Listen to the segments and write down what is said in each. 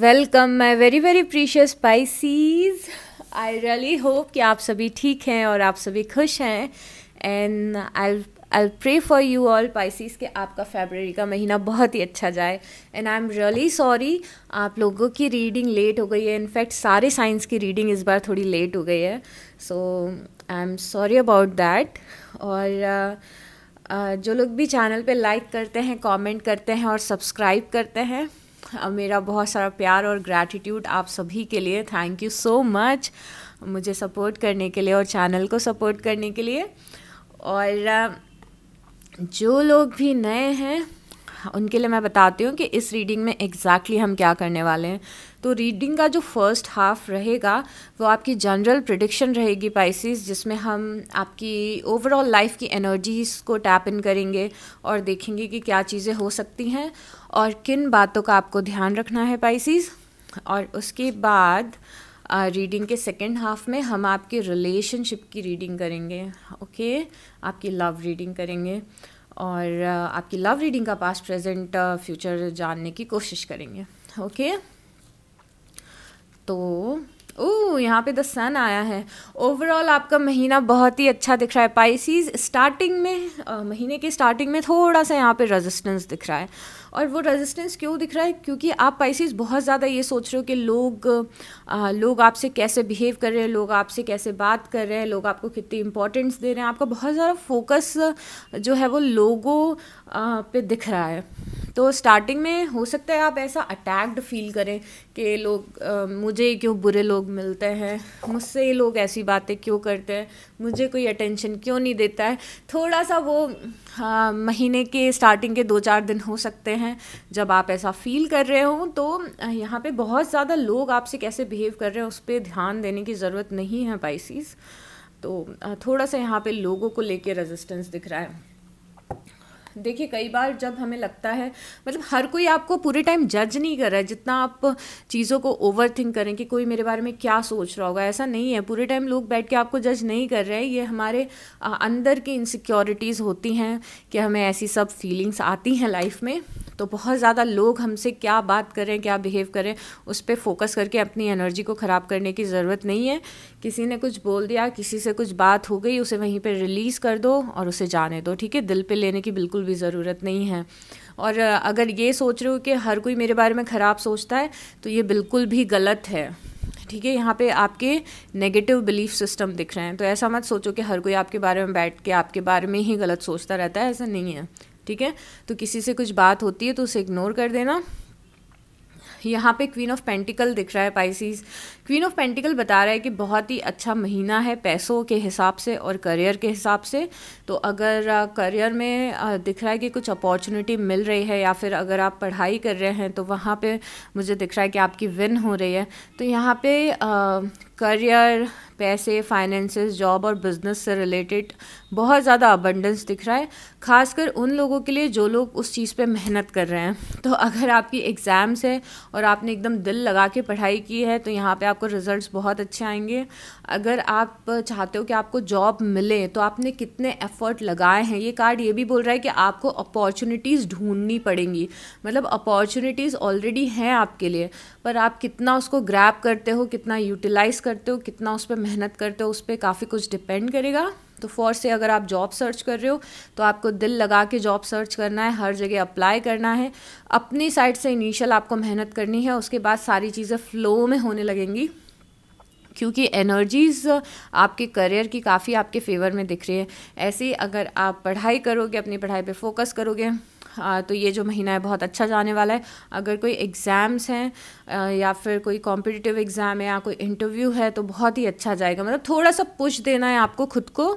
Welcome my very very precious species I really hope कि आप सभी ठीक हैं और आप सभी खुश हैं and I I pray for you all species के आपका फेबररी का महीना बहुत ही अच्छा जाए and I am really sorry आप लोगों की रीडिंग लेट हो गई है इनफैक्ट सारे साइंस की रीडिंग इस बार थोड़ी लेट हो गई है so I am sorry about that और uh, uh, जो लोग भी चैनल पे लाइक करते हैं कमेंट करते हैं और सब्सक्राइब करते हैं मेरा बहुत सारा प्यार और ग्रैटिट्यूड आप सभी के लिए थैंक यू सो मच मुझे सपोर्ट करने के लिए और चैनल को सपोर्ट करने के लिए और जो लोग भी नए हैं उनके लिए मैं बताती हूँ कि इस रीडिंग में एग्जैक्टली exactly हम क्या करने वाले हैं तो रीडिंग का जो फर्स्ट हाफ रहेगा वो आपकी जनरल प्रडिक्शन रहेगी पाइसिस जिसमें हम आपकी ओवरऑल लाइफ की एनर्जीज को टैप इन करेंगे और देखेंगे कि क्या चीज़ें हो सकती हैं और किन बातों का आपको ध्यान रखना है पाइसिस और उसके बाद रीडिंग के सेकेंड हाफ में हम आपके रिलेशनशिप की रीडिंग करेंगे ओके आपकी लव रीडिंग करेंगे और आपकी लव रीडिंग का पास्ट प्रेजेंट फ्यूचर जानने की कोशिश करेंगे ओके okay? तो ओह यहाँ पे द सन आया है ओवरऑल आपका महीना बहुत ही अच्छा दिख रहा है पाइसीज स्टार्टिंग में आ, महीने के स्टार्टिंग में थोड़ा सा यहाँ पे रेजिस्टेंस दिख रहा है और वो रेजिस्टेंस क्यों दिख रहा है क्योंकि आप पाइसिस बहुत ज़्यादा ये सोच रहे हो कि लोग आ, लोग आपसे कैसे बिहेव कर रहे हैं लोग आपसे कैसे बात कर रहे हैं लोग आपको कितनी इंपॉर्टेंस दे रहे हैं आपका बहुत ज़्यादा फोकस जो है वो लोगों पे दिख रहा है तो स्टार्टिंग में हो सकता है आप ऐसा अटैक्ड फील करें कि लोग आ, मुझे क्यों बुरे लोग मिलते हैं मुझसे ये लोग ऐसी बातें क्यों करते हैं मुझे कोई अटेंशन क्यों नहीं देता है थोड़ा सा वो आ, महीने के स्टार्टिंग के दो चार दिन हो सकते हैं हैं जब आप ऐसा फील कर रहे हो तो यहाँ पे बहुत ज़्यादा लोग आपसे कैसे बिहेव कर रहे हैं उस पर ध्यान देने की ज़रूरत नहीं है पाइसिस तो थोड़ा सा यहाँ पे लोगों को लेके रेजिस्टेंस दिख रहा है देखिए कई बार जब हमें लगता है मतलब हर कोई आपको पूरे टाइम जज नहीं कर रहा है जितना आप चीज़ों को ओवर थिंक करें कि कोई मेरे बारे में क्या सोच रहा होगा ऐसा नहीं है पूरे टाइम लोग बैठ के आपको जज नहीं कर रहे हैं ये हमारे अंदर की इनसिक्योरिटीज़ होती हैं कि हमें ऐसी सब फीलिंग्स आती हैं लाइफ में तो बहुत ज़्यादा लोग हमसे क्या बात करें क्या बिहेव करें उस पर फोकस करके अपनी एनर्जी को ख़राब करने की ज़रूरत नहीं है किसी ने कुछ बोल दिया किसी से कुछ बात हो गई उसे वहीं पर रिलीज़ कर दो और उसे जाने दो ठीक है दिल पर लेने की बिल्कुल भी ज़रूरत नहीं है और अगर ये सोच रहे हो कि हर कोई मेरे बारे में ख़राब सोचता है तो ये बिल्कुल भी गलत है ठीक है यहाँ पे आपके नेगेटिव बिलीफ सिस्टम दिख रहे हैं तो ऐसा मत सोचो कि हर कोई आपके बारे में बैठ के आपके बारे में ही गलत सोचता रहता है ऐसा नहीं है ठीक है तो किसी से कुछ बात होती है तो उसे इग्नोर कर देना यहाँ पे क्वीन ऑफ पेंटिकल दिख रहा है पाइसिस क्वीन ऑफ पेंटिकल बता रहा है कि बहुत ही अच्छा महीना है पैसों के हिसाब से और करियर के हिसाब से तो अगर करियर में दिख रहा है कि कुछ अपॉर्चुनिटी मिल रही है या फिर अगर आप पढ़ाई कर रहे हैं तो वहाँ पे मुझे दिख रहा है कि आपकी विन हो रही है तो यहाँ पे करियर पैसे फाइनेंसेस जॉब और बिजनेस से रिलेटेड बहुत ज़्यादा अबंडेंस दिख रहा है खासकर उन लोगों के लिए जो लोग उस चीज़ पे मेहनत कर रहे हैं तो अगर आपकी एग्ज़ाम्स है और आपने एकदम दिल लगा के पढ़ाई की है तो यहाँ पे आप आपको रिजल्ट्स बहुत अच्छे आएंगे अगर आप चाहते हो कि आपको जॉब मिले तो आपने कितने एफर्ट लगाए हैं ये कार्ड ये भी बोल रहा है कि आपको अपॉर्चुनिटीज़ ढूंढनी पड़ेंगी मतलब अपॉर्चुनिटीज़ ऑलरेडी हैं आपके लिए पर आप कितना उसको ग्रैप करते हो कितना यूटिलाइज़ करते हो कितना उस पर मेहनत करते हो उस पर काफ़ी कुछ डिपेंड करेगा तो फॉर से अगर आप जॉब सर्च कर रहे हो तो आपको दिल लगा के जॉब सर्च करना है हर जगह अप्लाई करना है अपनी साइड से इनिशियल आपको मेहनत करनी है उसके बाद सारी चीज़ें फ्लो में होने लगेंगी क्योंकि एनर्जीज़ आपके करियर की काफ़ी आपके फेवर में दिख रही है ऐसे ही अगर आप पढ़ाई करोगे अपनी पढ़ाई पे फोकस करोगे तो ये जो महीना है बहुत अच्छा जाने वाला है अगर कोई एग्ज़ाम्स हैं या फिर कोई कॉम्पिटिटिव एग्ज़ाम है या कोई इंटरव्यू है तो बहुत ही अच्छा जाएगा मतलब थोड़ा सा पुश देना है आपको खुद को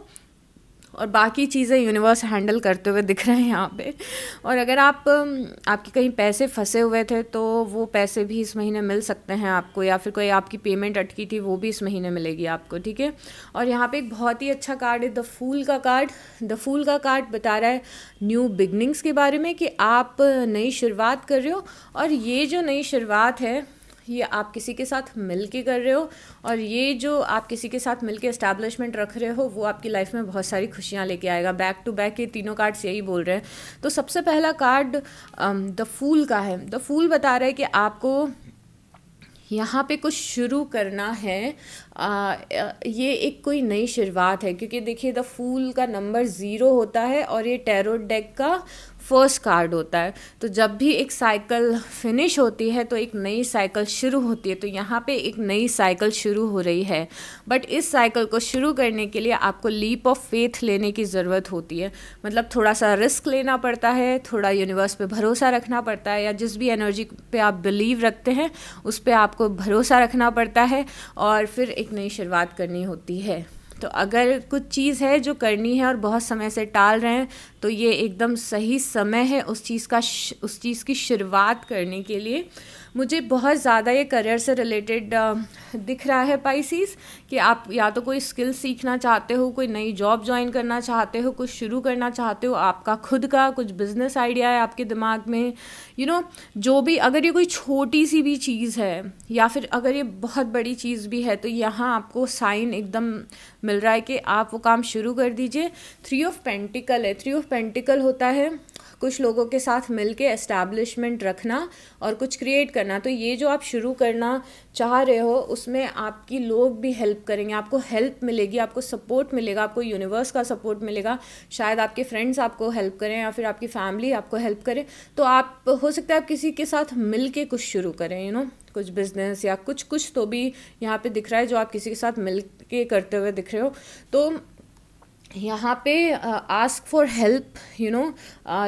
और बाकी चीज़ें यूनिवर्स हैंडल करते हुए दिख रहे हैं यहाँ पे और अगर आप आपके कहीं पैसे फंसे हुए थे तो वो पैसे भी इस महीने मिल सकते हैं आपको या फिर कोई आपकी पेमेंट अटकी थी वो भी इस महीने मिलेगी आपको ठीक है और यहाँ पे एक बहुत ही अच्छा कार्ड है द फूल का कार्ड द फूल का कार्ड बता रहा है न्यू बिगनिंग्स के बारे में कि आप नई शुरुआत कर रहे हो और ये जो नई शुरुआत है ये आप किसी के साथ मिल के कर रहे हो और ये जो आप किसी के साथ मिल के इस्टेब्लिशमेंट रख रहे हो वो आपकी लाइफ में बहुत सारी खुशियाँ लेके आएगा बैक टू बैक ये तीनों कार्ड्स यही बोल रहे हैं तो सबसे पहला कार्ड द फूल का है द फूल बता रहा है कि आपको यहाँ पे कुछ शुरू करना है आ, ये एक कोई नई शुरुआत है क्योंकि देखिए द फूल का नंबर ज़ीरो होता है और ये टेरो डेक का फर्स्ट कार्ड होता है तो जब भी एक साइकिल फिनिश होती है तो एक नई साइकिल शुरू होती है तो यहाँ पे एक नई साइकिल शुरू हो रही है बट इस साइकिल को शुरू करने के लिए आपको लीप ऑफ फेथ लेने की ज़रूरत होती है मतलब थोड़ा सा रिस्क लेना पड़ता है थोड़ा यूनिवर्स पे भरोसा रखना पड़ता है या जिस भी एनर्जी पे आप बिलीव रखते हैं उस पर आपको भरोसा रखना पड़ता है और फिर एक नई शुरुआत करनी होती है तो अगर कुछ चीज़ है जो करनी है और बहुत समय से टाल रहे हैं तो ये एकदम सही समय है उस चीज़ का उस चीज़ की शुरुआत करने के लिए मुझे बहुत ज़्यादा ये करियर से रिलेटेड दिख रहा है पाइसिस कि आप या तो कोई स्किल सीखना चाहते हो कोई नई जॉब ज्वाइन करना चाहते हो कुछ शुरू करना चाहते हो आपका खुद का कुछ बिजनेस आइडिया है आपके दिमाग में यू you नो know, जो भी अगर ये कोई छोटी सी भी चीज़ है या फिर अगर ये बहुत बड़ी चीज़ भी है तो यहाँ आपको साइन एकदम मिल रहा है कि आप वो काम शुरू कर दीजिए थ्री ऑफ पेंटिकल है थ्री ऑफ पेंटिकल होता है कुछ लोगों के साथ मिल के एस्टैब्लिशमेंट रखना और कुछ क्रिएट करना तो ये जो आप शुरू करना चाह रहे हो उसमें आपकी लोग भी हेल्प करेंगे आपको हेल्प मिलेगी आपको सपोर्ट मिलेगा आपको यूनिवर्स का सपोर्ट मिलेगा शायद आपके फ्रेंड्स आपको हेल्प करें या फिर आपकी फैमिली आपको हेल्प करें तो आप हो सकता है आप किसी के साथ मिल के कुछ शुरू करें यू नो कुछ बिजनेस या कुछ कुछ तो भी यहाँ पे दिख रहा है जो आप किसी के साथ मिल के करते हुए दिख रहे हो तो यहाँ पे ask for help you know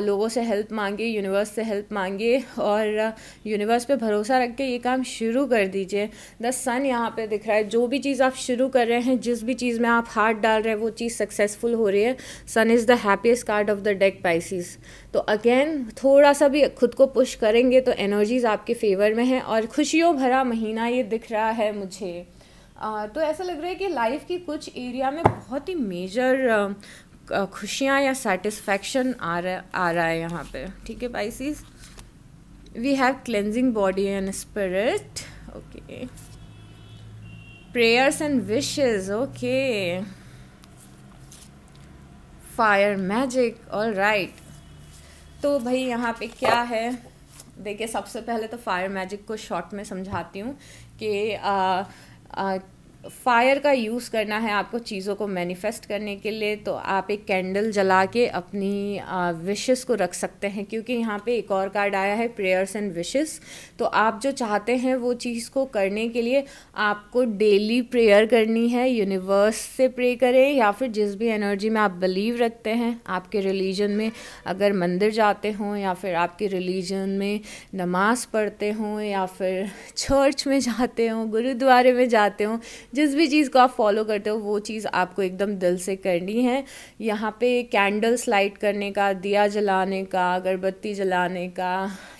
लोगों से हेल्प मांगे यूनिवर्स से हेल्प मांगे और यूनिवर्स uh, पे भरोसा रख के ये काम शुरू कर दीजिए द सन यहाँ पे दिख रहा है जो भी चीज़ आप शुरू कर रहे हैं जिस भी चीज़ में आप हाथ डाल रहे हैं वो चीज़ सक्सेसफुल हो रही है sun is the happiest card of the deck Pisces तो अगेन थोड़ा सा भी खुद को पुश करेंगे तो एनर्जीज़ आपके फेवर में है और खुशियों भरा महीना ये दिख रहा है मुझे तो ऐसा लग रहा है कि लाइफ की कुछ एरिया में बहुत ही मेजर खुशियाँ या सेटिस्फैक्शन आ रहा आ रहा है यहाँ पे ठीक है Pisces we have cleansing body and spirit okay prayers and wishes okay fire magic और राइट तो भाई यहाँ पे क्या है देखिए सबसे पहले तो फायर मैजिक को शॉर्ट में समझाती हूँ कि uh, फायर का यूज़ करना है आपको चीज़ों को मैनिफेस्ट करने के लिए तो आप एक कैंडल जला के अपनी विशेस को रख सकते हैं क्योंकि यहाँ पे एक और कार्ड आया है प्रेयर्स एंड विशेस तो आप जो चाहते हैं वो चीज़ को करने के लिए आपको डेली प्रेयर करनी है यूनिवर्स से प्रे करें या फिर जिस भी एनर्जी में आप बिलीव रखते हैं आपके रिलीजन में अगर मंदिर जाते हों या फिर आपके रिलीजन में नमाज़ पढ़ते हों या फिर चर्च में जाते हों गुरुद्वारे में जाते हों जिस भी चीज़ को आप फॉलो करते हो वो चीज़ आपको एकदम दिल से करनी है यहाँ पे कैंडल्स लाइट करने का दिया जलाने का अगरबत्ती जलाने का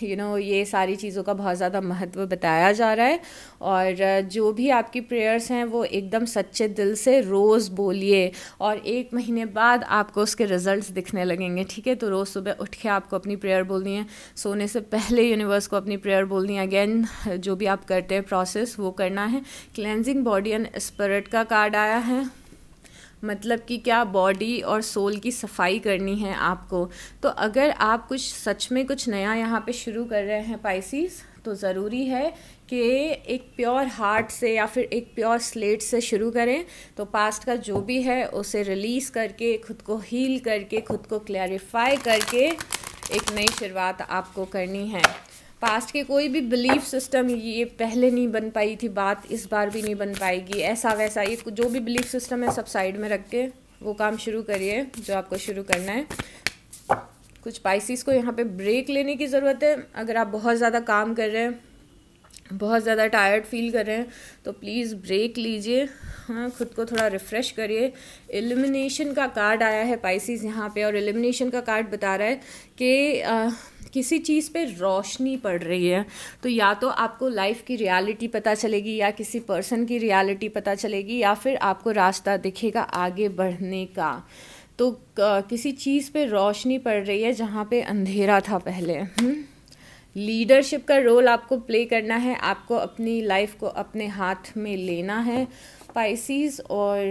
यू you नो know, ये सारी चीज़ों का बहुत ज़्यादा महत्व बताया जा रहा है और जो भी आपकी प्रेयर्स हैं वो एकदम सच्चे दिल से रोज़ बोलिए और एक महीने बाद आपको उसके रिज़ल्ट दिखने लगेंगे ठीक है तो रोज़ सुबह उठ के आपको अपनी प्रेयर बोलनी है सोने से पहले यूनिवर्स को अपनी प्रेयर बोलनी है अगेन जो भी आप करते हैं प्रोसेस वो करना है क्लेंजिंग बॉडी एंड स्पिरिट का कार्ड आया है मतलब कि क्या बॉडी और सोल की सफाई करनी है आपको तो अगर आप कुछ सच में कुछ नया यहाँ पे शुरू कर रहे हैं पाइसिस तो ज़रूरी है कि एक प्योर हार्ट से या फिर एक प्योर स्लेट से शुरू करें तो पास्ट का जो भी है उसे रिलीज़ करके खुद को हील करके खुद को क्लैरिफाई करके एक नई शुरुआत आपको करनी है पास्ट के कोई भी बिलीफ सिस्टम ये पहले नहीं बन पाई थी बात इस बार भी नहीं बन पाएगी ऐसा वैसा ये जो भी बिलीफ सिस्टम है सब साइड में रख के वो काम शुरू करिए जो आपको शुरू करना है कुछ पाइसिस को यहाँ पे ब्रेक लेने की ज़रूरत है अगर आप बहुत ज़्यादा काम कर रहे हैं बहुत ज़्यादा टायर्ड फील कर रहे हैं तो प्लीज़ ब्रेक लीजिए हाँ खुद को थोड़ा रिफ़्रेश करिए एलिमिनेशन का कार्ड आया है पाइसिस यहाँ पे और एलिमिनेशन का कार्ड बता रहा है कि किसी चीज़ पे रोशनी पड़ रही है तो या तो आपको लाइफ की रियलिटी पता चलेगी या किसी पर्सन की रियलिटी पता चलेगी या फिर आपको रास्ता दिखेगा आगे बढ़ने का तो किसी चीज़ पे रोशनी पड़ रही है जहाँ पे अंधेरा था पहले हुँ? हम्म। लीडरशिप का रोल आपको प्ले करना है आपको अपनी लाइफ को अपने हाथ में लेना है पाइसीज और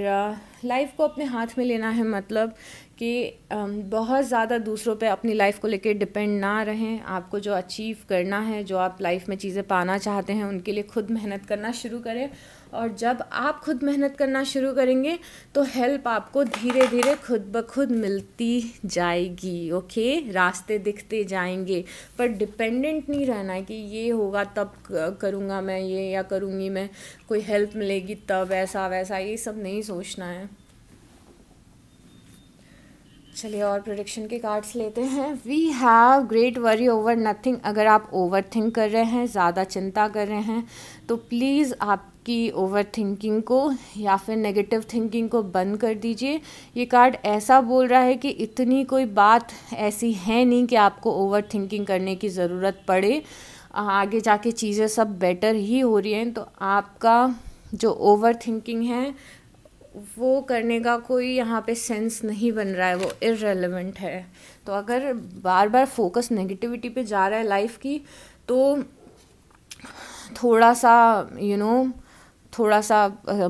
लाइफ uh, को अपने हाथ में लेना है मतलब कि um, बहुत ज़्यादा दूसरों पे अपनी लाइफ को लेके डिपेंड ना रहें आपको जो अचीव करना है जो आप लाइफ में चीज़ें पाना चाहते हैं उनके लिए खुद मेहनत करना शुरू करें और जब आप खुद मेहनत करना शुरू करेंगे तो हेल्प आपको धीरे धीरे खुद ब खुद मिलती जाएगी ओके रास्ते दिखते जाएंगे पर डिपेंडेंट नहीं रहना है कि ये होगा तब करूँगा मैं ये या करूँगी मैं कोई हेल्प मिलेगी तब ऐसा वैसा ये सब नहीं सोचना है चलिए और प्रोडिक्शन के कार्ड्स लेते हैं we have great worry over nothing अगर आप ओवर थिंक कर रहे हैं ज़्यादा चिंता कर रहे हैं तो प्लीज़ आप की ओवर थिंकिंग को या फिर नेगेटिव थिंकिंग को बंद कर दीजिए ये कार्ड ऐसा बोल रहा है कि इतनी कोई बात ऐसी है नहीं कि आपको ओवर थिंकिंग करने की ज़रूरत पड़े आगे जाके चीज़ें सब बेटर ही हो रही हैं तो आपका जो ओवर थिंकिंग है वो करने का कोई यहाँ पे सेंस नहीं बन रहा है वो इरेलीवेंट है तो अगर बार बार फोकस नेगेटिविटी पे जा रहा है लाइफ की तो थोड़ा सा यू you नो know, थोड़ा सा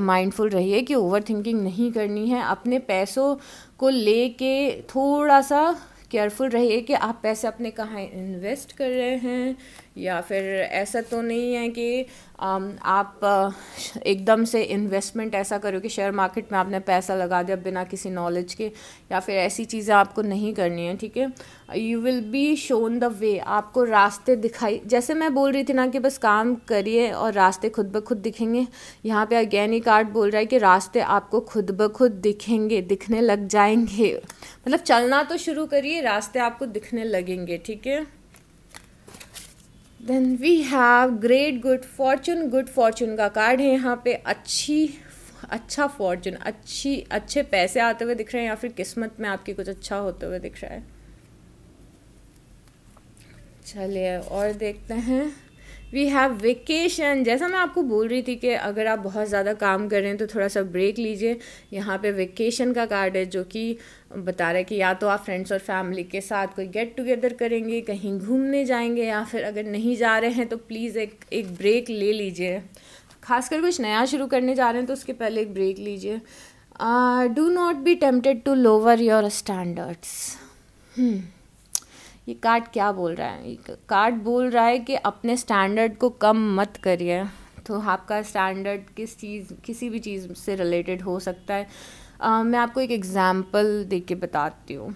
माइंडफुल रहिए कि ओवर थिंकिंग नहीं करनी है अपने पैसों को ले के थोड़ा सा केयरफुल रहिए कि आप पैसे अपने कहाँ इन्वेस्ट कर रहे हैं या फिर ऐसा तो नहीं है कि Um, आप uh, एकदम से इन्वेस्टमेंट ऐसा करो कि शेयर मार्केट में आपने पैसा लगा दिया बिना किसी नॉलेज के या फिर ऐसी चीज़ें आपको नहीं करनी है ठीक है you will be shown the way आपको रास्ते दिखाई जैसे मैं बोल रही थी ना कि बस काम करिए और रास्ते खुद ब खुद दिखेंगे यहाँ पे अगेन ही कार्ड बोल रहा है कि रास्ते आपको खुद ब खुद दिखेंगे दिखने लग जाएंगे मतलब चलना तो शुरू करिए रास्ते आपको दिखने लगेंगे ठीक है then we have great good fortune good fortune का कार्ड है यहाँ पे अच्छी अच्छा फॉर्चून अच्छी अच्छे पैसे आते हुए दिख रहे हैं या फिर किस्मत में आपकी कुछ अच्छा होते हुए दिख रहा है चलिए और देखते हैं वी हैव वेकेशन जैसा मैं आपको बोल रही थी कि अगर आप बहुत ज़्यादा काम कर रहे हैं तो थोड़ा सा ब्रेक लीजिए यहाँ पे वेकेशन का कार्ड है जो कि बता रहा है कि या तो आप फ्रेंड्स और फैमिली के साथ कोई गेट टुगेदर करेंगे कहीं घूमने जाएंगे या फिर अगर नहीं जा रहे हैं तो प्लीज़ एक एक ब्रेक ले लीजिए खासकर कुछ नया शुरू करने जा रहे हैं तो उसके पहले एक ब्रेक लीजिए do not be tempted to lower your standards ये कार्ड क्या बोल रहा है कार्ड बोल रहा है कि अपने स्टैंडर्ड को कम मत करिए तो आपका स्टैंडर्ड किस चीज़ किसी भी चीज़ से रिलेटेड हो सकता है uh, मैं आपको एक एग्ज़ाम्पल दे के बताती हूँ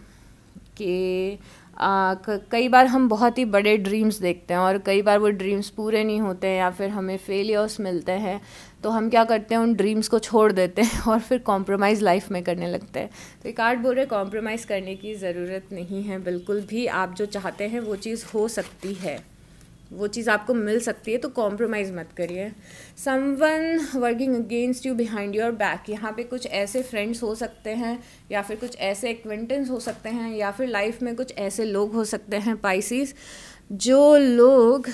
कि कई बार हम बहुत ही बड़े ड्रीम्स देखते हैं और कई बार वो ड्रीम्स पूरे नहीं होते हैं या फिर हमें फेलियर्स मिलते हैं तो हम क्या करते हैं उन ड्रीम्स को छोड़ देते हैं और फिर कॉम्प्रोमाइज़ लाइफ में करने लगते हैं तो एक आर्ट बोल रहे कॉम्प्रोमाइज़ करने की ज़रूरत नहीं है बिल्कुल भी आप जो चाहते हैं वो चीज़ हो सकती है वो चीज़ आपको मिल सकती है तो कॉम्प्रोमाइज़ मत करिए someone working against you behind your back यहाँ पे कुछ ऐसे फ्रेंड्स हो सकते हैं या फिर कुछ ऐसे एक्वेंटेंस हो सकते हैं या फिर लाइफ में कुछ ऐसे लोग हो सकते हैं पाइसिस जो लोग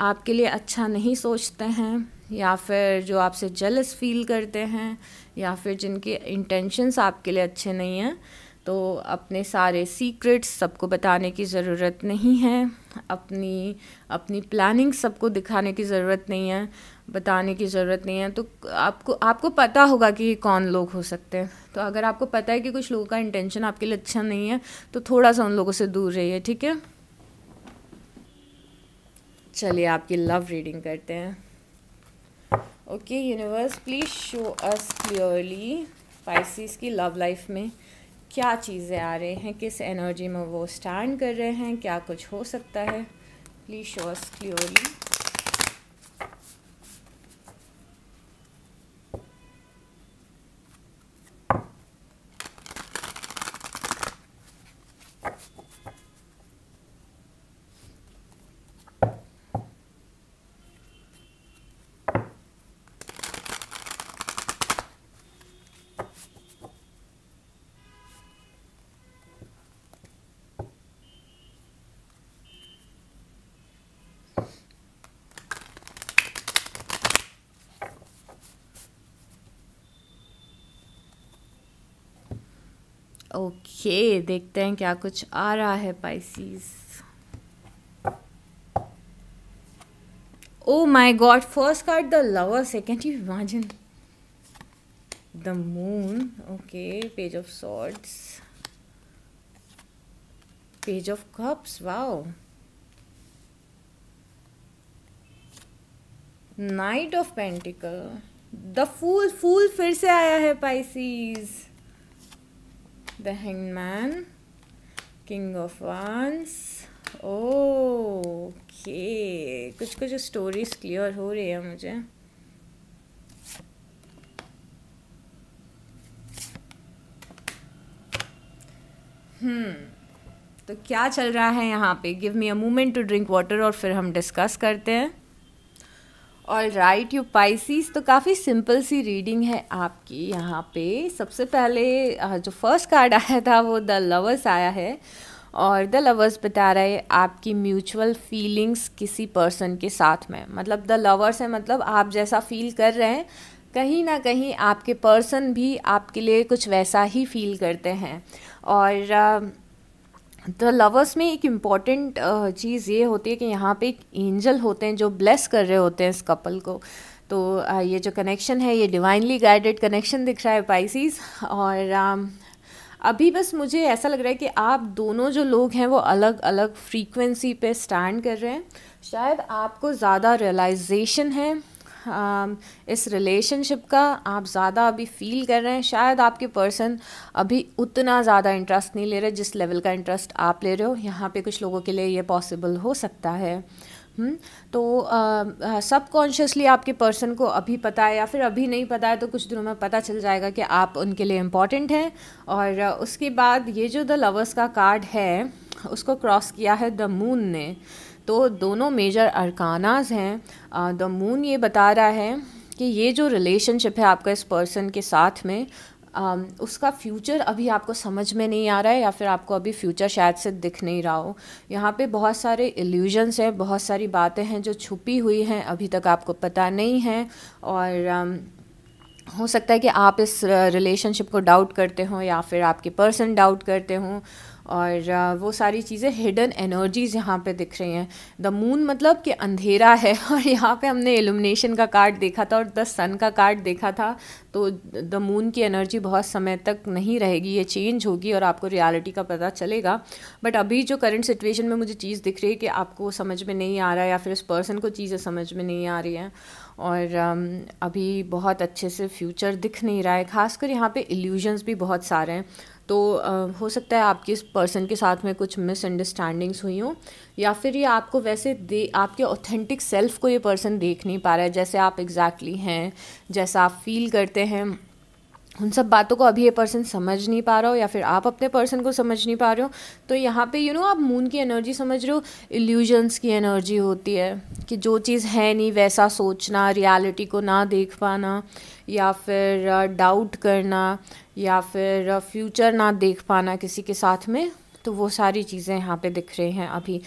आपके लिए अच्छा नहीं सोचते हैं या फिर जो आपसे जलस फील करते हैं या फिर जिनके इंटेंशंस आपके लिए अच्छे नहीं हैं तो अपने सारे सीक्रेट्स सबको बताने की ज़रूरत नहीं है अपनी अपनी प्लानिंग सबको दिखाने की ज़रूरत नहीं है बताने की ज़रूरत नहीं है तो आपको आपको पता होगा कि कौन लोग हो सकते हैं तो अगर आपको पता है कि कुछ लोगों का इंटेंशन आपके लिए अच्छा नहीं है तो थोड़ा सा उन लोगों से दूर रहिए ठीक है चलिए आपकी लव रीडिंग करते हैं okay universe please show us clearly Pisces की लव लाइफ में क्या चीज़ें आ रही हैं किस एनर्जी में वो स्टैंड कर रहे हैं क्या कुछ हो सकता है please show us clearly okay देखते हैं क्या कुछ आ रहा है Pisces oh my God first card the lover से you imagine the moon okay page of swords page of cups wow knight of pentacle the fool fool फिर से आया है Pisces the man, king of wands okay कुछ कुछ stories clear हो रही है मुझे हम्म तो क्या चल रहा है यहाँ पे give me a moment to drink water और फिर हम डिस्कस करते हैं ऑल राइट यू पाइसिस तो काफ़ी सिंपल सी रीडिंग है आपकी यहाँ पे सबसे पहले जो फर्स्ट कार्ड आया था वो द लवर्स आया है और द लवर्स बता रहे आपकी म्यूचुअल फीलिंग्स किसी पर्सन के साथ में मतलब द लवर्स है मतलब आप जैसा फील कर रहे हैं कहीं ना कहीं आपके पर्सन भी आपके लिए कुछ वैसा ही फील करते हैं और द लवर्स में एक इम्पॉर्टेंट चीज़ ये होती है कि यहाँ पे एक एंजल होते हैं जो ब्लेस कर रहे होते हैं इस कपल को तो ये जो कनेक्शन है ये डिवाइनली गाइडेड कनेक्शन दिख रहा है पाइसीज और अभी बस मुझे ऐसा लग रहा है कि आप दोनों जो लोग हैं वो अलग अलग फ्रीक्वेंसी पे स्टैंड कर रहे हैं शायद आपको ज़्यादा रियलाइजेशन है Um, इस रिलेशनशिप का आप ज़्यादा अभी फील कर रहे हैं शायद आपके पर्सन अभी उतना ज़्यादा इंटरेस्ट नहीं ले रहे जिस लेवल का इंटरेस्ट आप ले रहे हो यहाँ पे कुछ लोगों के लिए ये पॉसिबल हो सकता है हुँ? हम्म, तो सबकॉन्शियसली um, uh, आपके पर्सन को अभी पता है या फिर अभी नहीं पता है तो कुछ दिनों में पता चल जाएगा कि आप उनके लिए इम्पॉर्टेंट हैं और uh, उसके बाद ये जो द लवर्स का कार्ड है उसको क्रॉस किया है द मून ने तो दोनों मेजर अरकानाज हैं द मून ये बता रहा है कि ये जो रिलेशनशिप है आपका इस पर्सन के साथ में आ, उसका फ्यूचर अभी आपको समझ में नहीं आ रहा है या फिर आपको अभी फ्यूचर शायद से दिख नहीं रहा हो यहाँ पे बहुत सारे इल्यूजन्स हैं बहुत सारी बातें हैं जो छुपी हुई हैं अभी तक आपको पता नहीं है और आ, हो सकता है कि आप इस रिलेशनशिप को डाउट करते हों या फिर आपके पर्सन डाउट करते हों और वो सारी चीज़ें हिडन एनर्जीज़ यहाँ पे दिख रही हैं द मून मतलब कि अंधेरा है और यहाँ पे हमने एलुमिनेशन का कार्ड देखा था और द सन का कार्ड देखा था तो द मून की एनर्जी बहुत समय तक नहीं रहेगी ये चेंज होगी और आपको रियलिटी का पता चलेगा बट अभी जो करंट सिचुएशन में मुझे चीज़ दिख रही है कि आपको समझ में नहीं आ रहा है या फिर उस पर्सन को चीज़ें समझ में नहीं आ रही हैं और अभी बहुत अच्छे से फ्यूचर दिख नहीं रहा है खासकर यहाँ पे इल्यूजन्स भी बहुत सारे हैं तो आ, हो सकता है आपकी इस पर्सन के साथ में कुछ मिसअंडरस्टैंडिंग्स हुई हों या फिर ये आपको वैसे दे आपके ऑथेंटिक सेल्फ को ये पर्सन देख नहीं पा रहा है जैसे आप एग्जैक्टली exactly हैं जैसा आप फील करते हैं उन सब बातों को अभी ये पर्सन समझ नहीं पा रहा हो या फिर आप अपने पर्सन को समझ नहीं पा रहे हो तो यहाँ पे यू you नो know, आप मून की एनर्जी समझ रहे हो इल्यूजन्स की एनर्जी होती है कि जो चीज़ है नहीं वैसा सोचना रियलिटी को ना देख पाना या फिर डाउट करना या फिर फ्यूचर uh, ना देख पाना किसी के साथ में तो वो सारी चीज़ें यहाँ पे दिख रही हैं अभी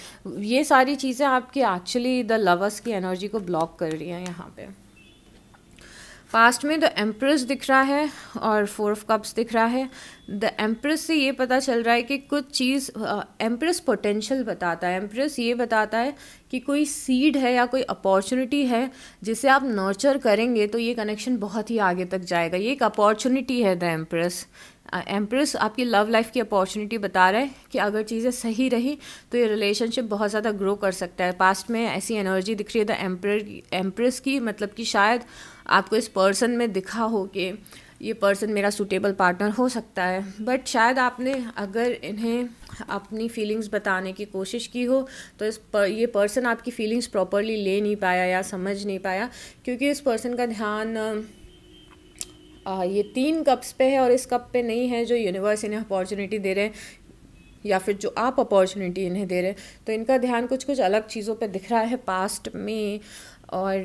ये सारी चीज़ें आपकी एक्चुअली द लवर्स की एनर्जी को ब्लॉक कर रही हैं यहाँ पे पास्ट में द एम्प्रेस दिख रहा है और फोर ऑफ कप्स दिख रहा है द एम्प्रेस से ये पता चल रहा है कि कुछ चीज़ एम्प्रेस uh, पोटेंशियल बताता है एम्प्रेस ये बताता है कि कोई सीड है या कोई अपॉर्चुनिटी है जिसे आप नर्चर करेंगे तो ये कनेक्शन बहुत ही आगे तक जाएगा ये एक अपॉर्चुनिटी है द एम्प्रेस एम्प्रेस आपकी लव लाइफ की अपॉर्चुनिटी बता रहा है कि अगर चीज़ें सही रही तो ये रिलेशनशिप बहुत ज़्यादा ग्रो कर सकता है पास्ट में ऐसी एनर्जी दिख रही है द एम्प्रेस की मतलब कि शायद आपको इस पर्सन में दिखा हो कि ये पर्सन मेरा सूटेबल पार्टनर हो सकता है बट शायद आपने अगर इन्हें अपनी फीलिंग्स बताने की कोशिश की हो तो इस पर ये पर्सन आपकी फीलिंग्स प्रॉपरली ले नहीं पाया या समझ नहीं पाया क्योंकि इस पर्सन का ध्यान आ, ये तीन कप्स पे है और इस कप पे नहीं है जो यूनिवर्स इन्हें अपॉर्चुनिटी दे रहे हैं या फिर जो आप अपॉर्चुनिटी इन्हें दे रहे हैं तो इनका ध्यान कुछ कुछ अलग चीज़ों पे दिख रहा है पास्ट में और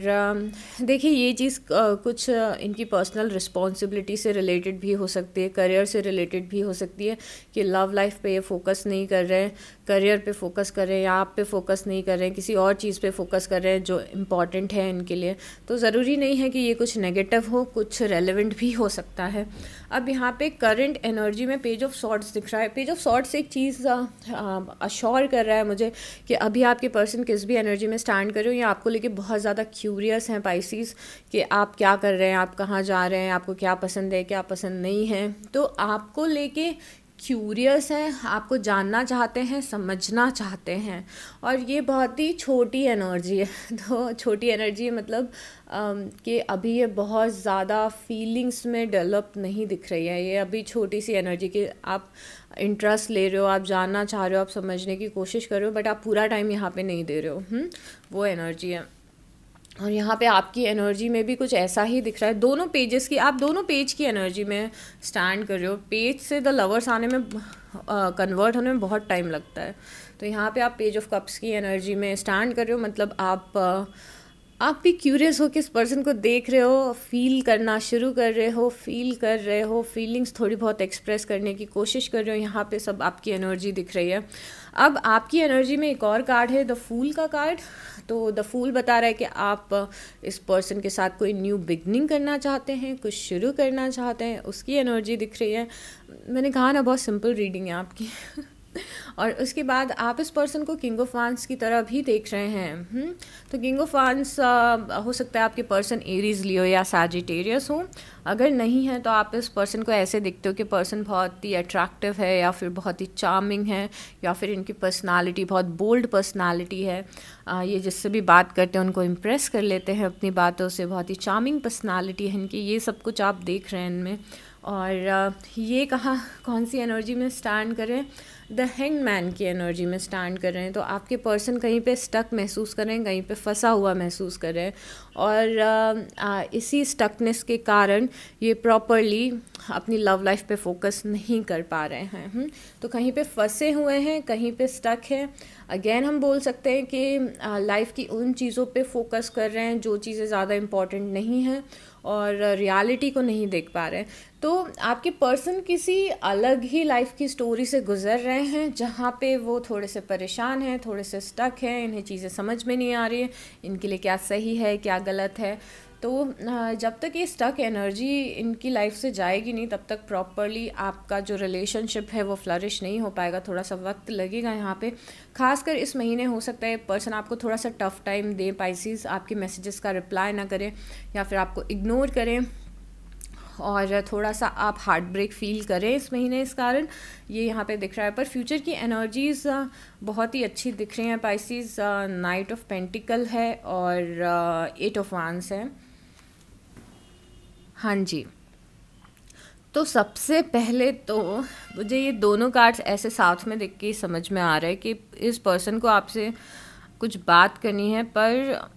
देखिए ये चीज़ कुछ इनकी पर्सनल रिस्पॉन्सिबिलिटी से रिलेटेड भी हो सकती है करियर से रिलेटेड भी हो सकती है कि लव लाइफ पे ये फोकस नहीं कर रहे हैं करियर पे फोकस कर रहे हैं या आप पे फोकस नहीं कर रहे हैं किसी और चीज़ पे फोकस कर रहे हैं जो इम्पॉर्टेंट है इनके लिए तो ज़रूरी नहीं है कि ये कुछ नेगेटिव हो कुछ रेलिवेंट भी हो सकता है अब यहाँ पे करंट एनर्जी में पेज ऑफ शॉर्ट्स दिख रहा है पेज ऑफ शॉर्ट्स एक चीज़ अश्योर कर रहा है मुझे कि अभी आपके पर्सन किस भी एनर्जी में स्टैंड करें या आपको लेके बहुत ज़्यादा क्यूरियस हैं पाइसिस कि आप क्या कर रहे हैं आप कहाँ जा रहे हैं आपको क्या पसंद है क्या पसंद नहीं है तो आपको लेके क्यूरियस हैं आपको जानना चाहते हैं समझना चाहते हैं और ये बहुत ही छोटी एनर्जी है तो छोटी एनर्जी है मतलब कि अभी ये बहुत ज़्यादा फीलिंग्स में डेवलप नहीं दिख रही है ये अभी छोटी सी एनर्जी की आप इंटरेस्ट ले रहे हो आप जानना चाह रहे हो आप समझने की कोशिश कर रहे हो बट आप पूरा टाइम यहाँ पे नहीं दे रहे हो हुँ? हम्म, वो एनर्जी है और यहाँ पे आपकी एनर्जी में भी कुछ ऐसा ही दिख रहा है दोनों पेजेस की आप दोनों पेज की एनर्जी में स्टैंड कर रहे हो पेज से द लवर्स आने में कन्वर्ट होने में बहुत टाइम लगता है तो यहाँ पे आप पेज ऑफ कप्स की एनर्जी में स्टैंड कर रहे हो मतलब आप uh, आप भी क्यूरियस हो कि इस पर्सन को देख रहे हो फील करना शुरू कर रहे हो फील कर रहे हो फीलिंग्स थोड़ी बहुत एक्सप्रेस करने की कोशिश कर रहे हो यहाँ पे सब आपकी एनर्जी दिख रही है अब आपकी एनर्जी में एक और कार्ड है द फूल का कार्ड तो द फूल बता रहा है कि आप uh, इस पर्सन के साथ कोई न्यू बिगनिंग करना चाहते हैं कुछ शुरू करना चाहते हैं उसकी एनर्जी दिख रही है मैंने कहा ना बहुत सिंपल रीडिंग है आपकी और उसके बाद आप इस पर्सन को किंग ऑफ वांस की तरह भी देख रहे हैं हुँ? हम्म? तो किंग ऑफ वांस हो सकता है आपके पर्सन एरीज लियो या साजिटेरियस हो अगर नहीं है तो आप इस पर्सन को ऐसे देखते हो कि पर्सन बहुत ही अट्रैक्टिव है या फिर बहुत ही चार्मिंग है या फिर इनकी पर्सनालिटी बहुत बोल्ड पर्सनालिटी है आ, ये जिससे भी बात करते हैं उनको इम्प्रेस कर लेते हैं अपनी बातों से बहुत ही चार्मिंग पर्सनालिटी है इनकी ये सब कुछ आप देख रहे हैं इनमें और ये कहाँ कौन सी एनर्जी में स्टैंड करें द हैंग मैन की एनर्जी में स्टैंड कर रहे हैं तो आपके पर्सन कहीं पे स्टक महसूस करें कहीं पे फंसा हुआ महसूस करें और आ, इसी स्टकनेस के कारण ये प्रॉपरली अपनी लव लाइफ पे फोकस नहीं कर पा रहे हैं हुँ? हम्म, तो कहीं पे फंसे हुए हैं कहीं पे स्टक हैं अगेन हम बोल सकते हैं कि लाइफ की उन चीज़ों पे फोकस कर रहे हैं जो चीज़ें ज़्यादा इम्पॉर्टेंट नहीं हैं और रियलिटी को नहीं देख पा रहे तो आपके पर्सन किसी अलग ही लाइफ की स्टोरी से गुजर रहे हैं जहाँ पे वो थोड़े से परेशान हैं थोड़े से स्टक हैं इन्हें चीज़ें समझ में नहीं आ रही है इनके लिए क्या सही है क्या गलत है तो जब तक ये स्टक एनर्जी इनकी लाइफ से जाएगी नहीं तब तक प्रॉपरली आपका जो रिलेशनशिप है वो फ्लरिश नहीं हो पाएगा थोड़ा सा वक्त लगेगा यहाँ पे खासकर इस महीने हो सकता है पर्सन आपको थोड़ा सा टफ टाइम दे पाइसिस आपके मैसेजेस का रिप्लाई ना करें या फिर आपको इग्नोर करें और थोड़ा सा आप हार्ट ब्रेक फील करें इस महीने इस कारण ये यहाँ पे दिख रहा है पर फ्यूचर की एनर्जीज़ बहुत ही अच्छी दिख रही हैं पाइसिस नाइट ऑफ पेंटिकल है और एट ऑफ वांस है हाँ जी तो सबसे पहले तो मुझे ये दोनों कार्ड्स ऐसे साथ में देख के समझ में आ रहा है कि इस पर्सन को आपसे कुछ बात करनी है पर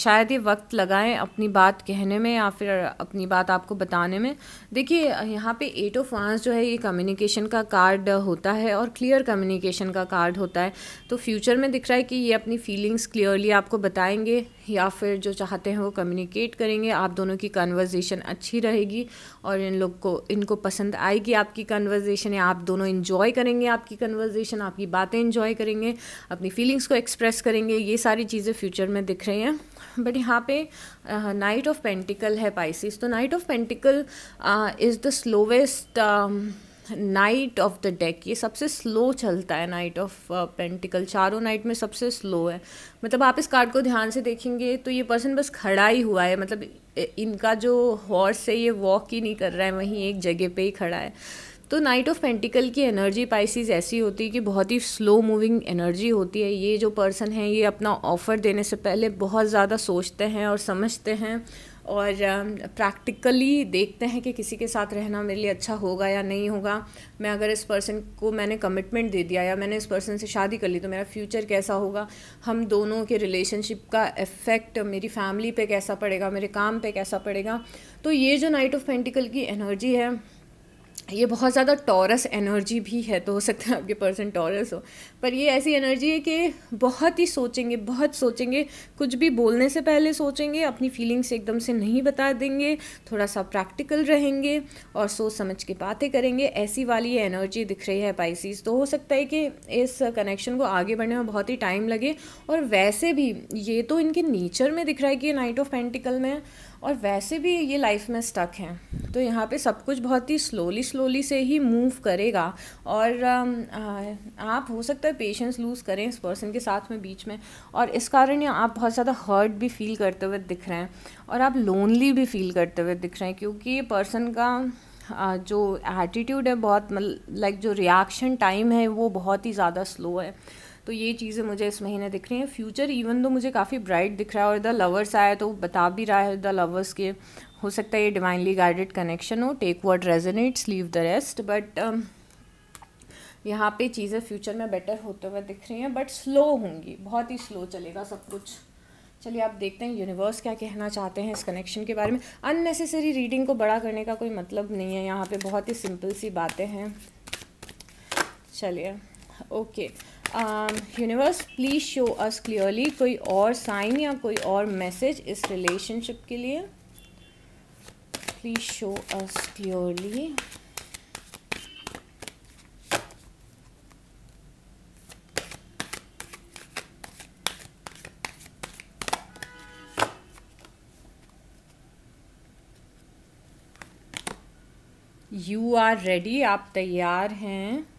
शायद ये वक्त लगाएं अपनी बात कहने में या फिर अपनी बात आपको बताने में देखिए यहाँ पे एट ऑफ वांस जो है ये कम्युनिकेशन का कार्ड होता है और क्लियर कम्युनिकेशन का कार्ड होता है तो फ्यूचर में दिख रहा है कि ये अपनी फीलिंग्स क्लियरली आपको बताएंगे या फिर जो चाहते हैं वो कम्युनिकेट करेंगे आप दोनों की कन्वर्जेशन अच्छी रहेगी और इन लोग को इनको पसंद आएगी आपकी कन्वर्जेशन या आप दोनों इन्जॉय करेंगे आपकी कन्वर्जेशन आपकी बातें इन्जॉय करेंगे अपनी फीलिंग्स को एक्सप्रेस करेंगे ये सारी चीज़ें फ्यूचर में दिख रही हैं बट यहाँ पे नाइट ऑफ पेंटिकल है पाइसिस तो knight of pentacle is the slowest knight of the deck ये सबसे स्लो चलता है नाइट ऑफ पेंटिकल चारों नाइट में सबसे स्लो है मतलब आप इस कार्ड को ध्यान से देखेंगे तो ये पर्सन बस खड़ा ही हुआ है मतलब इनका जो हॉर्स है ये वॉक ही नहीं कर रहा है वहीं एक जगह पे ही खड़ा है तो नाइट ऑफ पेंटिकल की एनर्जी पाइसिस ऐसी होती है कि बहुत ही स्लो मूविंग एनर्जी होती है ये जो पर्सन है ये अपना ऑफ़र देने से पहले बहुत ज़्यादा सोचते हैं और समझते हैं और प्रैक्टिकली um, देखते हैं कि किसी के साथ रहना मेरे लिए अच्छा होगा या नहीं होगा मैं अगर इस पर्सन को मैंने कमिटमेंट दे दिया या मैंने इस पर्सन से शादी कर ली तो मेरा फ्यूचर कैसा होगा हम दोनों के रिलेशनशिप का इफ़ेक्ट मेरी फैमिली पे कैसा पड़ेगा मेरे काम पे कैसा पड़ेगा तो ये जो नाइट ऑफ पेंटिकल की एनर्जी है ये बहुत ज़्यादा टॉरस एनर्जी भी है तो हो सकता है आपके पर्सन टॉरस हो पर ये ऐसी एनर्जी है कि बहुत ही सोचेंगे बहुत सोचेंगे कुछ भी बोलने से पहले सोचेंगे अपनी फीलिंग्स एकदम से नहीं बता देंगे थोड़ा सा प्रैक्टिकल रहेंगे और सोच समझ के बातें करेंगे ऐसी वाली एनर्जी दिख रही है पाइसिस तो हो सकता है कि इस कनेक्शन को आगे बढ़ने में बहुत ही टाइम लगे और वैसे भी ये तो इनके नेचर में दिख रहा है कि नाइट ऑफ पेंटिकल में और वैसे भी ये लाइफ में स्टक हैं तो यहाँ पे सब कुछ बहुत ही स्लोली स्लोली से ही मूव करेगा और um, आप हो सकता है पेशेंस लूज़ करें इस पर्सन के साथ में बीच में और इस कारण आप बहुत ज़्यादा हर्ट भी फील करते हुए दिख रहे हैं और आप लोनली भी फील करते हुए दिख रहे हैं क्योंकि ये पर्सन का जो एटीट्यूड है बहुत लाइक मतलब, जो रिएक्शन टाइम है वो बहुत ही ज़्यादा स्लो है तो ये चीज़ें मुझे इस महीने दिख रही हैं फ्यूचर इवन तो मुझे काफ़ी ब्राइट दिख रहा है और द लवर्स आया तो बता भी रहा है द लवर्स के हो सकता है ये डिवाइनली गाइडेड कनेक्शन हो take what resonates leave the rest but यहाँ पे चीज़ें फ्यूचर में बेटर होते हुए दिख रही हैं बट स्लो होंगी बहुत ही स्लो चलेगा सब कुछ चलिए आप देखते हैं यूनिवर्स क्या कहना चाहते हैं इस कनेक्शन के बारे में अननेसेसरी रीडिंग को बड़ा करने का कोई मतलब नहीं है यहाँ पे बहुत ही सिंपल सी बातें हैं चलिए okay okay. Universe please show us clearly कोई और साइन या कोई और मैसेज इस रिलेशनशिप के लिए please show us clearly you are ready आप तैयार हैं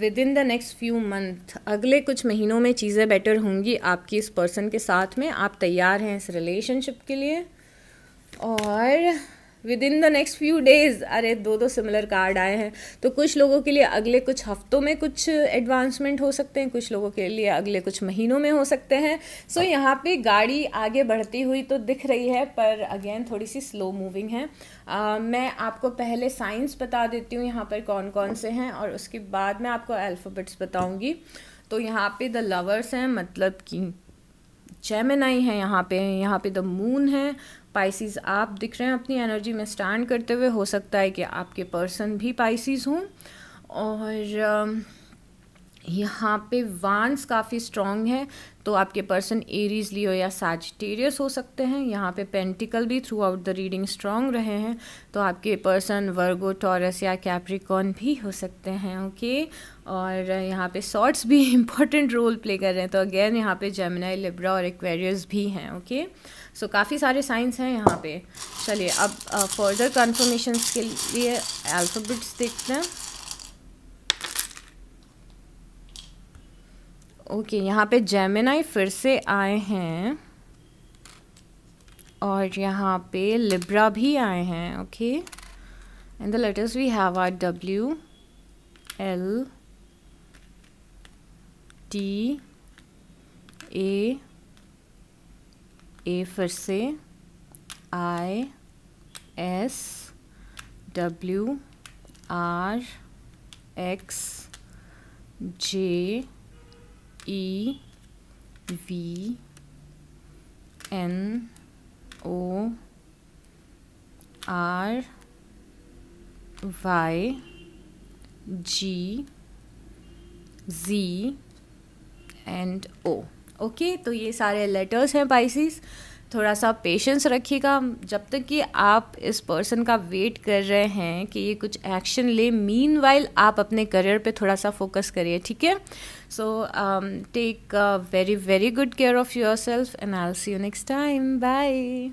within the next few month अगले कुछ महीनों में चीज़ें बेटर होंगी आपकी इस पर्सन के साथ में आप तैयार हैं इस रिलेशनशिप के लिए और within the next few days अरे दो दो सिमिलर कार्ड आए हैं तो कुछ लोगों के लिए अगले कुछ हफ्तों में कुछ एडवांसमेंट हो सकते हैं कुछ लोगों के लिए अगले कुछ महीनों में हो सकते हैं सो so, यहाँ पे गाड़ी आगे बढ़ती हुई तो दिख रही है पर अगेन थोड़ी सी स्लो मूविंग है uh, मैं आपको पहले साइंस बता देती हूँ यहाँ पर कौन कौन से हैं और उसके बाद मैं आपको अल्फ़ाबेट्स बताऊँगी तो यहाँ पे द लवर्स हैं मतलब कि जेमिनाई है यहाँ पे यहाँ पे द मून है पाइसिस आप दिख रहे हैं अपनी एनर्जी में स्टैंड करते हुए हो सकता है कि आपके पर्सन भी पाइसिस हों और यहाँ पे वांस काफ़ी स्ट्रॉन्ग है तो आपके पर्सन एरीज लियो या साजटेरियस हो सकते हैं यहाँ पे पेंटिकल भी throughout the reading strong रहे हैं तो आपके पर्सन वर्गो टॉरस या कैप्रिकॉन भी हो सकते हैं ओके okay? और यहाँ पे सॉर्ट्स भी इम्पॉर्टेंट रोल प्ले कर रहे हैं तो अगेन यहाँ पे जेमिनाई लिब्रा और एक्वेरियस भी हैं ओके सो काफ़ी सारे साइंस हैं यहाँ पे चलिए अब फर्दर uh, कन्फर्मेशन के लिए अल्फ़ाबेट्स देखते हैं ओके यहाँ पे जेमिनाई फिर से आए हैं और यहाँ पे लिब्रा भी आए हैं okay and the letters we have R W L T A A फिर से I S W R X J E V N O R Y G Z and O okay तो ये सारे लेटर्स हैं Pisces थोड़ा सा patience रखिएगा जब तक कि आप इस पर्सन का वेट कर रहे हैं कि ये कुछ एक्शन ले मीन वाइल आप अपने करियर पे थोड़ा सा फोकस करिए ठीक है so take very very good care of yourself and I see you next time bye